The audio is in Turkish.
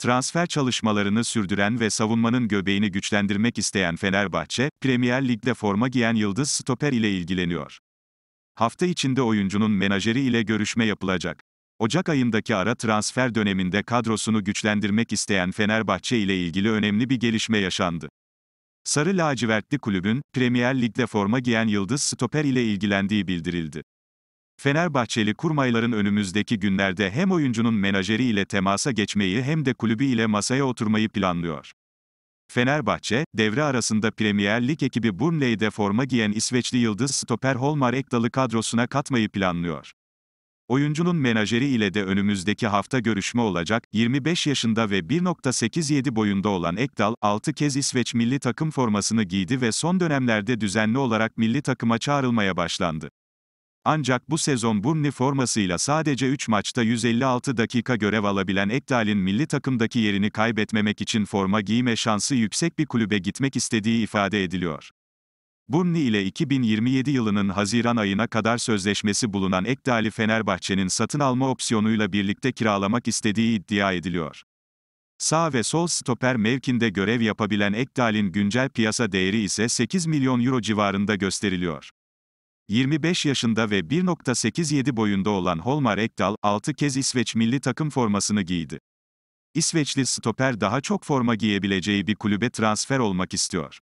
Transfer çalışmalarını sürdüren ve savunmanın göbeğini güçlendirmek isteyen Fenerbahçe, Premier Lig'de forma giyen Yıldız Stoper ile ilgileniyor. Hafta içinde oyuncunun menajeri ile görüşme yapılacak. Ocak ayındaki ara transfer döneminde kadrosunu güçlendirmek isteyen Fenerbahçe ile ilgili önemli bir gelişme yaşandı. Sarı lacivertli kulübün Premier Lig'de forma giyen Yıldız Stoper ile ilgilendiği bildirildi. Fenerbahçeli kurmayların önümüzdeki günlerde hem oyuncunun menajeri ile temasa geçmeyi hem de kulübü ile masaya oturmayı planlıyor. Fenerbahçe, devre arasında Premier Lig ekibi Burnley'de forma giyen İsveçli yıldız stoper Holmar Ekdal'ı kadrosuna katmayı planlıyor. Oyuncunun menajeri ile de önümüzdeki hafta görüşme olacak. 25 yaşında ve 1.87 boyunda olan Ekdal, 6 kez İsveç milli takım formasını giydi ve son dönemlerde düzenli olarak milli takıma çağrılmaya başlandı. Ancak bu sezon Burnley formasıyla sadece 3 maçta 156 dakika görev alabilen Ekdal'in milli takımdaki yerini kaybetmemek için forma giyme şansı yüksek bir kulübe gitmek istediği ifade ediliyor. Burnley ile 2027 yılının Haziran ayına kadar sözleşmesi bulunan Ekdal'i Fenerbahçe'nin satın alma opsiyonuyla birlikte kiralamak istediği iddia ediliyor. Sağ ve sol stoper mevkinde görev yapabilen Ekdal'in güncel piyasa değeri ise 8 milyon euro civarında gösteriliyor. 25 yaşında ve 1.87 boyunda olan Holmar Ekdal, 6 kez İsveç milli takım formasını giydi. İsveçli stoper daha çok forma giyebileceği bir kulübe transfer olmak istiyor.